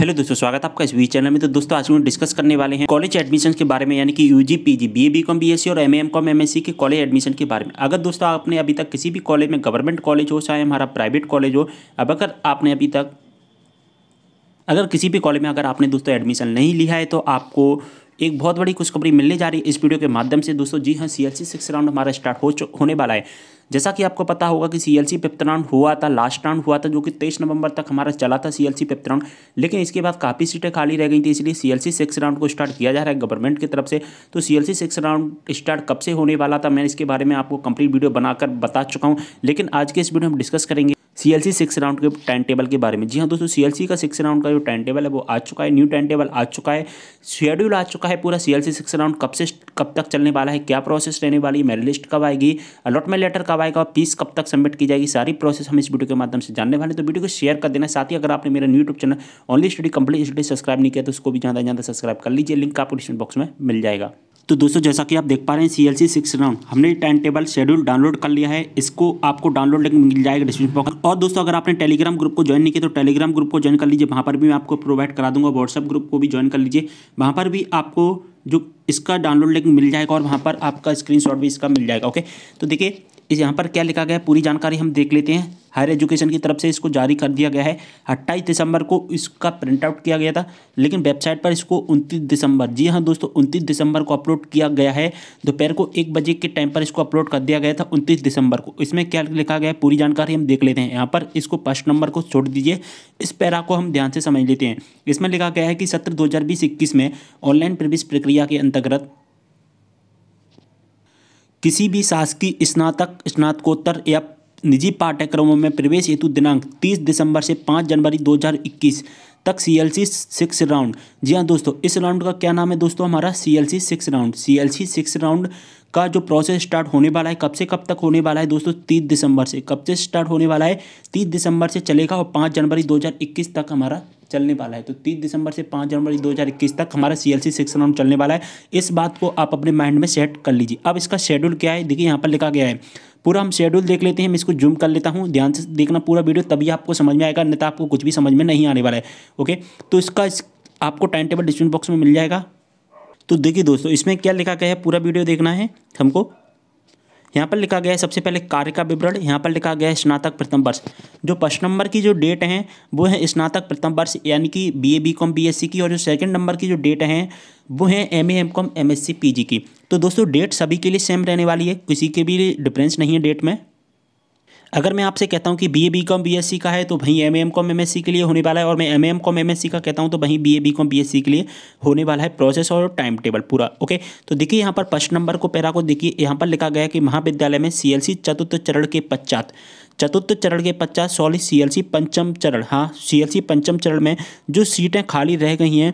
hello दोस्तों स्वागत आपका इस वी चैनल में तो दोस्तों आज हम डिस्कस करने वाले हैं कॉलेज एडमिशन के बारे में यानी कि UG PG B S C और एम एम एस सी के कॉलेज एडमिशन के बारे में अगर दोस्तों आपने अभी तक किसी भी कॉलेज में गवर्नमेंट कॉलेज हो चाहे हमारा प्राइवेट कॉलेज हो अब अगर आपने अभी तक अगर किसी भी कॉलेज में अगर आपने दोस्तों एडमिशन नहीं लिया है तो आपको एक बहुत बड़ी खुशखबरी मिलने जा रही है इस वीडियो के माध्यम से दोस्तों जी हाँ C L C six round हमारा स्टार्ट हो होने वाला है जैसा कि आपको पता होगा कि सी एल सी हुआ था लास्ट राउंड हुआ था जो कि तेईस नवंबर तक हमारा चला था सी एल सी पेप्तराउंड लेकिन इसके बाद काफ़ी सीटें खाली रह गई थी इसलिए C L C six round को स्टार्ट किया जा रहा है गवर्नमेंट की तरफ से तो C L C six round start कब से होने वाला था मैं इसके बारे में आपको कंप्लीट वीडियो बनाकर बता चुका हूँ लेकिन आज के इस वीडियो हम डिस्कस करेंगे C L C six round के टाइम टेबल के बारे में जी हाँ दोस्तों सी एल सी का सिक्स राउंड का जो टाइम टेबल है वो आ चुका है न्यू टाइम टेबल आ चुका है शेड्यूल आ चुका है पूरा सी एल सिक्स राउंड कब से कब तक चलने वाला है क्या प्रोसेस रहने वाली है मेरी लिस्ट कब आएगी अलॉटमेंट लेटर कब आएगा फीस कब तक सबमिट की जाएगी सारी प्रोसेस हम इस वीडियो के माध्यम से जानने वाले तो वीडियो को शेयर कर देना साथ ही अगर आपने मेरा YouTube channel Only Study Complete Study subscribe नहीं किया तो उसको भी ज़्यादा ज़्यादा सब्सक्राइब कर लीजिए लिंक आपको डिस्क्रिप्शन बॉक्स में मिल जाएगा तो दोस्तों जैसा कि आप देख पा रहे हैं C L C six round हमने टाइम टेबल शेड्यूल डाउनलोड कर लिया है इसको आपको डाउनलोड लिंक मिल जाएगा डिस्क्रिप्शन बॉक्स और दोस्तों अगर आपने टेलीग्राम ग्रुप को ज्वाइन नहीं किया तो टेलीग्राम ग्रुप को ज्वाइन कर लीजिए वहाँ पर भी मैं आपको प्रोवाइड करा दूंगा व्हाट्सअप ग्रुप को भी ज्वाइन कर लीजिए वहाँ पर भी आपको जो इसका डाउनलोड लिंक मिल जाएगा और वहाँ पर आपका स्क्रीनशॉट भी इसका मिल जाएगा ओके तो देखिए यहाँ पर क्या लिखा गया है पूरी जानकारी हम देख लेते हैं हायर एजुकेशन की तरफ से इसको जारी कर दिया गया है अट्ठाईस दिसंबर को इसका प्रिंट आउट किया गया था लेकिन वेबसाइट पर इसको उनतीस दिसंबर जी हाँ दोस्तों उनतीस दिसंबर को अपलोड किया गया है दोपहर को एक बजे के टाइम पर इसको अपलोड कर दिया गया था उनतीस दिसंबर को इसमें क्या लिखा गया है पूरी जानकारी हम देख लेते हैं यहाँ पर इसको फर्स्ट नंबर को छोड़ दीजिए इस पैरा को हम ध्यान से समझ लेते हैं इसमें लिखा गया है कि सत्र दो में ऑनलाइन प्रवेश प्रक्रिया के अंतर्गत किसी भी शासकीय स्नातक स्नातकोत्तर या निजी पाठ्यक्रमों में प्रवेश हेतु दिनांक 30 दिसंबर से 5 जनवरी 2021 तक C L C six round जी हाँ दोस्तों इस राउंड का क्या नाम है दोस्तों हमारा C L C six round C L C six round का जो प्रोसेस स्टार्ट होने वाला है कब से कब तक होने वाला है दोस्तों तीस दिसंबर से कब से स्टार्ट होने वाला है तीस दिसंबर से चलेगा और पाँच जनवरी दो तक हमारा चलने वाला है तो तीस दिसंबर से पाँच जनवरी दो तक हमारा सी एल सेक्शन वन चलने वाला है इस बात को आप अपने माइंड में सेट कर लीजिए अब इसका शेड्यूल क्या है देखिए यहाँ पर लिखा गया है पूरा हम शेड्यूल देख लेते हैं मैं इसको जूम कर लेता हूँ ध्यान से देखना पूरा वीडियो तभी आपको समझ में आएगा नहीं तो आपको कुछ भी समझ में नहीं आने वाला है ओके तो इसका इस, आपको टाइम टेबल डिस्क्रिप्शन बॉक्स में मिल जाएगा तो देखिए दोस्तों इसमें क्या लिखा गया है पूरा वीडियो देखना है हमको यहाँ पर लिखा गया है सबसे पहले कार्य का विवरण यहाँ पर लिखा गया है स्नातक प्रथम वर्ष जो फर्स्ट नंबर की जो डेट हैं वो है स्नातक प्रथम वर्ष यानी कि B A B com B S C की और जो सेकंड नंबर की जो डेट है वो हैं M A M com M S C P G की तो दोस्तों डेट सभी के लिए सेम रहने वाली है किसी के भी डिफरेंस नहीं है डेट में अगर मैं आपसे कहता हूँ कि B A B com B S C का है तो वहीं M M com M S C के लिए होने वाला है और मैं M M com M S C का कहता हूँ तो वहीं B A B com B S C के लिए होने वाला है प्रोसेस और टाइम टेबल पूरा ओके तो देखिए यहाँ पर फर्स्ट नंबर को पैरा को देखिए यहाँ पर लिखा गया कि महाविद्यालय में सी एल सी चतुर्थ चरण के पश्चात चतुर्थ चरण के पश्चात सॉरी सी पंचम चरण हाँ सी एल सी पंचम चरण में जो सीटें खाली रह गई हैं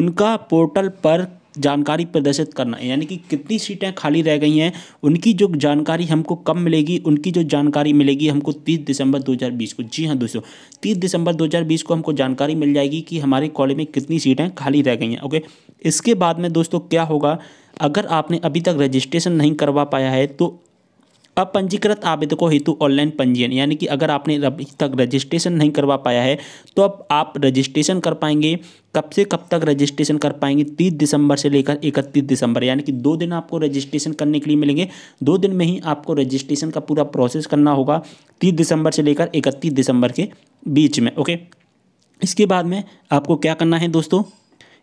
उनका पोर्टल पर जानकारी प्रदर्शित करना यानी कि कितनी सीटें खाली रह गई हैं उनकी जो जानकारी हमको कब मिलेगी उनकी जो जानकारी मिलेगी हमको 30 दिसंबर 2020 को जी हाँ दोस्तों 30 दिसंबर 2020 को हमको जानकारी मिल जाएगी कि हमारे कॉलेज में कितनी सीटें खाली रह गई हैं ओके इसके बाद में दोस्तों क्या होगा अगर आपने अभी तक रजिस्ट्रेशन नहीं करवा पाया है तो अब पंजीकृत आवेदकों हेतु ऑनलाइन पंजीयन यानी कि अगर आपने अभी तक रजिस्ट्रेशन नहीं करवा पाया है तो अब आप रजिस्ट्रेशन कर पाएंगे कब से कब तक रजिस्ट्रेशन कर पाएंगे तीस दिसंबर से लेकर इकतीस दिसंबर यानी कि दो दिन आपको रजिस्ट्रेशन करने के लिए मिलेंगे दो दिन में ही आपको रजिस्ट्रेशन का पूरा प्रोसेस करना होगा तीस दिसंबर से लेकर इकतीस दिसंबर के बीच में ओके इसके बाद में आपको क्या करना है दोस्तों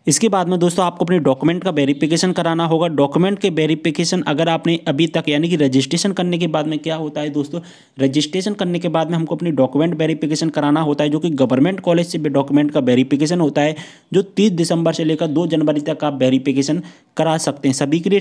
इसके बाद में दोस्तों आपको अपने डॉक्यूमेंट का वेरिफिकेशन कराना होगा डॉक्यूमेंट के वेरिफिकेशन अगर आपने अभी तक यानी कि रजिस्ट्रेशन करने के बाद में क्या होता है दोस्तों रजिस्ट्रेशन करने के बाद में हमको अपने डॉक्यूमेंट वेरिफिकेशन कराना होता है जो कि गवर्नमेंट कॉलेज से डॉक्यूमेंट का वेरिफिकेशन होता है जो तीस दिसंबर से लेकर दो जनवरी तक आप वेरीफिकेशन करा सकते हैं सभी के लिए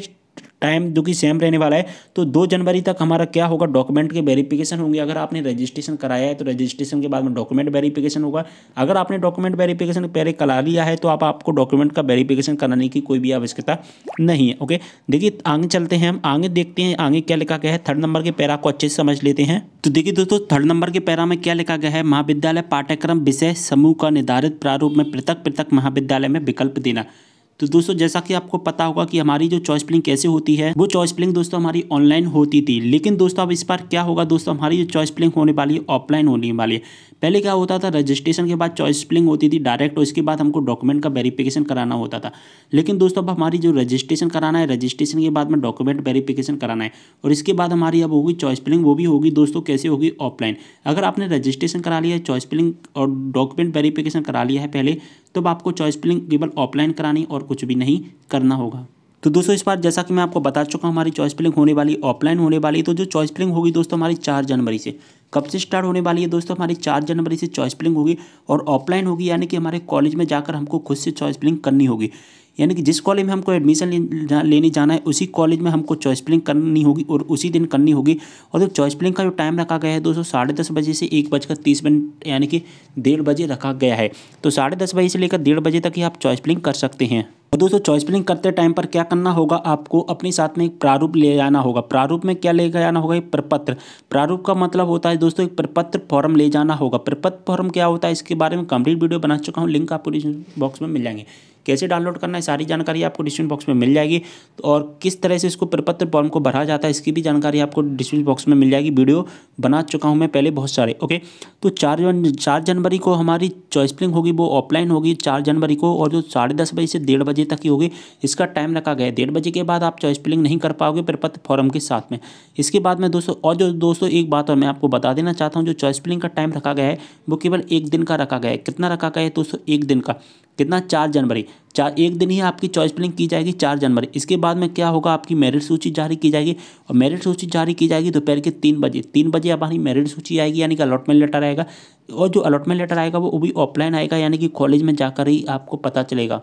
टाइम जो कि सेम रहने वाला है तो दो जनवरी तक हमारा क्या होगा डॉक्यूमेंट के वेरिफिकेशन होंगे अगर आपने रजिस्ट्रेशन कराया है तो रजिस्ट्रेशन के बाद में डॉक्यूमेंट वेरिफिकेशन होगा अगर आपने डॉक्यूमेंट वेरिफिकेशन पहले करा लिया है तो आप आपको डॉक्यूमेंट का वेरिफिकेशन कराने की कोई भी आवश्यकता नहीं है ओके देखिए आगे चलते हैं हम आगे देखते हैं आगे क्या लिखा गया है थर्ड नंबर के पैरा को अच्छे से समझ लेते हैं तो देखिए दोस्तों थर्ड नंबर के पैरा में क्या लिखा गया है महाविद्यालय पाठ्यक्रम विषय समूह का निर्धारित प्रारूप में पृथक पृथक महाविद्यालय में विकल्प देना तो दोस्तों जैसा कि आपको पता होगा कि हमारी जो चॉइस प्लिंग कैसे होती है वो चॉइस प्लिंग दोस्तों हमारी ऑनलाइन होती थी लेकिन दोस्तों अब इस बार क्या होगा दोस्तों हमारी जो चॉइस प्लिंग होने वाली है ऑफलाइन होने वाली है पहले क्या होता था रजिस्ट्रेशन के बाद चॉइस प्लिंग होती थी डायरेक्ट और इसके बाद हमको डॉक्यूमेंट का वेरीफिकेशन कराना होता था लेकिन दोस्तों अब हमारी जो रजिस्ट्रेशन कराना है रजिस्ट्रेशन के बाद में डॉक्यूमेंट वेरीफिकेशन कराना है और इसके बाद हमारी अब होगी चॉइस प्लिंग वो भी होगी दोस्तों कैसे होगी ऑफलाइन अगर आपने रजिस्ट्रेशन करा लिया है चॉइस प्लिंग और डॉक्यूमेंट वेरीफिकेशन करा लिया है पहले तब आपको चॉइस फिलिंग केवल ऑफलाइन करानी और कुछ भी नहीं करना होगा तो दोस्तों इस बार जैसा कि मैं आपको बता चुका हूँ हमारी चॉइस फिलिंग होने वाली ऑफलाइन होने वाली तो जो चॉइस फिलिंग होगी दोस्तों हमारी चार जनवरी से कब से स्टार्ट होने वाली है दोस्तों हमारी चार जनवरी से चॉइस फिलिंग होगी और ऑफलाइन होगी यानी कि हमारे कॉलेज में जाकर हमको खुद से चॉइस फिलिंग करनी होगी यानी कि जिस कॉलेज में हमको एडमिशन लेने जाना है उसी कॉलेज में हमको चॉइस प्लिंग करनी होगी और उसी दिन करनी होगी और जो चॉइस प्लिंग का जो टाइम रखा गया है दोस्तों साढ़े दस बजे से एक बजकर तीस मिनट यानी कि डेढ़ बजे रखा गया है तो साढ़े दस बजे से लेकर डेढ़ बजे तक ही आप चॉइस प्लिंग कर सकते हैं और दोस्तों चॉइस फिलिंग करते टाइम पर क्या करना होगा आपको अपने साथ में एक प्रारूप ले जाना होगा प्रारूप में क्या ले जाना होगा एक प्रपत्र प्रारूप का मतलब होता है दोस्तों एक प्रपत्र फॉर्म ले जाना होगा प्रपत्र फॉर्म क्या होता है इसके बारे में कंप्लीट वीडियो बना चुका हूँ लिंक आपको डिस्क्रिप्शन बॉक्स में मिल जाएंगे कैसे डाउनलोड करना है सारी जानकारी आपको डिस्क्रिप्शन बॉक्स में मिल जाएगी और किस तरह से इसको प्रपत्र फॉर्म को भरा जाता है इसकी भी जानकारी आपको डिस्क्रिप्शन बॉक्स में मिल जाएगी वीडियो बना चुका हूँ मैं पहले बहुत सारे ओके तो चार जन चार जनवरी को हमारी चॉइस प्लिंग होगी वो ऑफलाइन होगी चार जनवरी को और जो साढ़े दस बजे से डेढ़ बजे तक ही होगी इसका टाइम रखा गया है डेढ़ बजे के बाद आप चॉइस प्लिंग नहीं कर पाओगे प्रपत्र फॉर्म के साथ में इसके बाद में दोस्तों और जो दोस्तों एक बात और मैं आपको बता देना चाहता हूँ जो चॉइस फिलिंग का टाइम रखा गया है वो केवल एक दिन का रखा गया है कितना रखा गया है दोस्तों एक दिन का कितना चार जनवरी चार एक दिन ही आपकी चॉइस फिलिंग की जाएगी चार जनवरी इसके बाद में क्या होगा आपकी मेरिट सूची जारी की जाएगी और मेरिट सूची जारी की जाएगी दोपहर के तीन बजे तीन बजे हमारी मेरिट सूची आएगी यानी कि अलॉटमेंट लेटर आएगा और जो अलॉटमेंट लेटर आएगा वो भी ऑफलाइन आएगा यानी कि कॉलेज में जाकर ही आपको पता चलेगा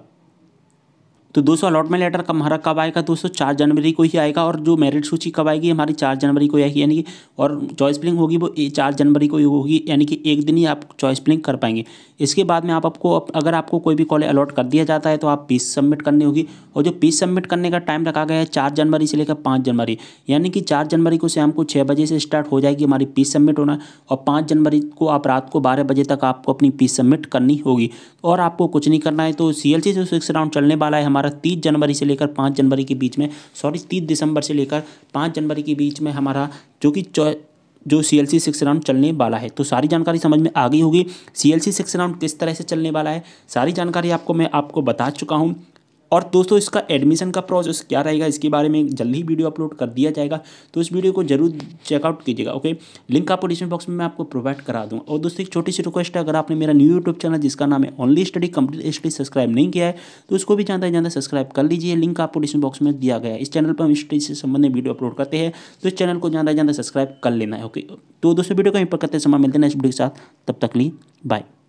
तो दोस्तों अलॉटमेंट लेटर कब हमारा कब आएगा दोस्तों चार जनवरी को ही आएगा और जो मेरिट सूची कब आएगी हमारी चार जनवरी को आएगी यानी कि और चॉइस प्लिंग होगी वो चार जनवरी को ही होगी यानी कि एक दिन ही आप चॉइस प्लिंग कर पाएंगे इसके बाद में आप आपको अगर आपको कोई भी कॉलेज अलॉट कर दिया जाता है तो आप पीस सबमिट करनी होगी और जो पीस सबमिट करने का टाइम रखा गया है चार जनवरी से लेकर पाँच जनवरी यानी कि चार जनवरी को शाम को छः बजे से स्टार्ट हो जाएगी हमारी पीस सबमिट होना और पाँच जनवरी को आप रात को बारह बजे तक आपको अपनी पीस सबमिट करनी होगी और आपको कुछ नहीं करना है तो सी एल से सिक्स राउंड चलने वाला है हमारा हमारा तीस जनवरी से लेकर पाँच जनवरी के बीच में सॉरी तीस दिसंबर से लेकर पाँच जनवरी के बीच में हमारा जो कि जो C L C six round चलने वाला है तो सारी जानकारी समझ में आ गई होगी C L C six round किस तरह से चलने वाला है सारी जानकारी आपको मैं आपको बता चुका हूँ और दोस्तों इसका एडमिशन का प्रोसेस क्या रहेगा इसके बारे में जल्द ही वीडियो अपलोड कर दिया जाएगा तो इस वीडियो को जरूर चेकआउट कीजिएगा ओके लिंक आपको डिस्क्रिप्शन बॉक्स में मैं आपको प्रोवाइड करा दूँगा और दोस्तों एक छोटी सी रिक्वेस्ट है अगर आपने मेरा न्यू यूट्यूब चैनल जिसका नाम है Only Study Complete Study subscribe नहीं किया है तो उसको भी जानते जानते सब्सक्राइब कर लीजिए लिंक आपको डिस्क्रिप्शन बॉक्स में दिया गया है इस चैनल पर हम स्टडी से संबंधित वीडियो अपलोड करते हैं तो इस चैनल को ज्यादा ज्यादा सब्सक्राइब कर लेना है ओके तो दोस्तों वीडियो को यहीं पर करते समय मिलते हैं इस वीडियो के साथ तब तक ली बाय